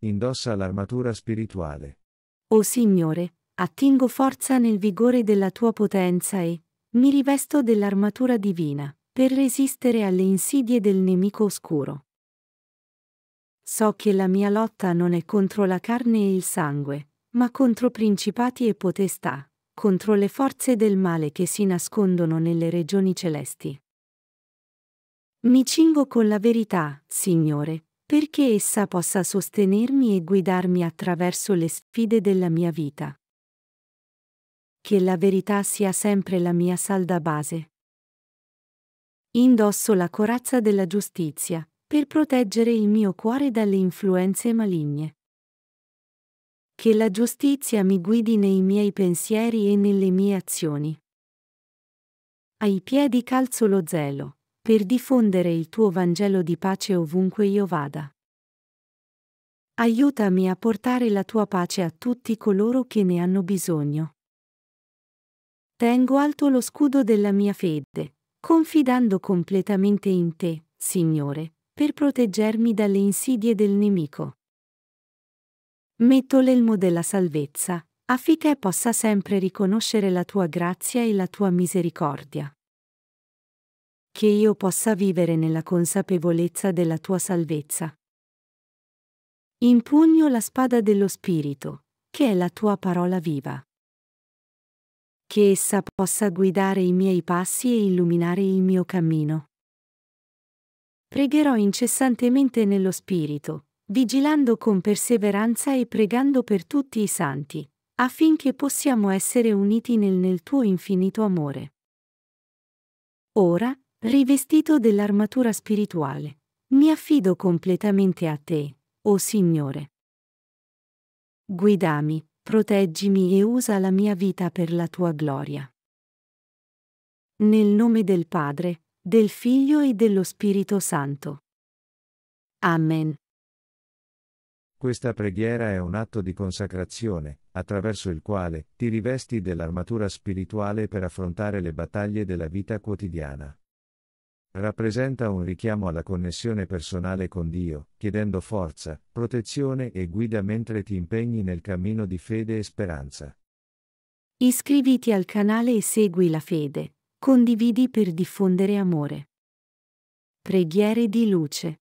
indossa l'armatura spirituale. O oh Signore, attingo forza nel vigore della tua potenza e mi rivesto dell'armatura divina, per resistere alle insidie del nemico oscuro. So che la mia lotta non è contro la carne e il sangue, ma contro principati e potestà, contro le forze del male che si nascondono nelle regioni celesti. Mi cingo con la verità, Signore, perché essa possa sostenermi e guidarmi attraverso le sfide della mia vita. Che la verità sia sempre la mia salda base. Indosso la corazza della giustizia, per proteggere il mio cuore dalle influenze maligne. Che la giustizia mi guidi nei miei pensieri e nelle mie azioni. Ai piedi calzo lo zelo, per diffondere il tuo Vangelo di pace ovunque io vada. Aiutami a portare la tua pace a tutti coloro che ne hanno bisogno. Tengo alto lo scudo della mia fede, confidando completamente in te, Signore, per proteggermi dalle insidie del nemico. Metto l'elmo della salvezza, affinché possa sempre riconoscere la tua grazia e la tua misericordia che io possa vivere nella consapevolezza della tua salvezza. Impugno la spada dello Spirito, che è la tua parola viva. Che essa possa guidare i miei passi e illuminare il mio cammino. Pregherò incessantemente nello Spirito, vigilando con perseveranza e pregando per tutti i santi, affinché possiamo essere uniti nel, nel tuo infinito amore. Ora, rivestito dell'armatura spirituale. Mi affido completamente a te, o oh Signore. Guidami, proteggimi e usa la mia vita per la tua gloria. Nel nome del Padre, del Figlio e dello Spirito Santo. Amen. Questa preghiera è un atto di consacrazione, attraverso il quale ti rivesti dell'armatura spirituale per affrontare le battaglie della vita quotidiana rappresenta un richiamo alla connessione personale con Dio, chiedendo forza, protezione e guida mentre ti impegni nel cammino di fede e speranza. Iscriviti al canale e segui la fede. Condividi per diffondere amore. Preghiere di luce.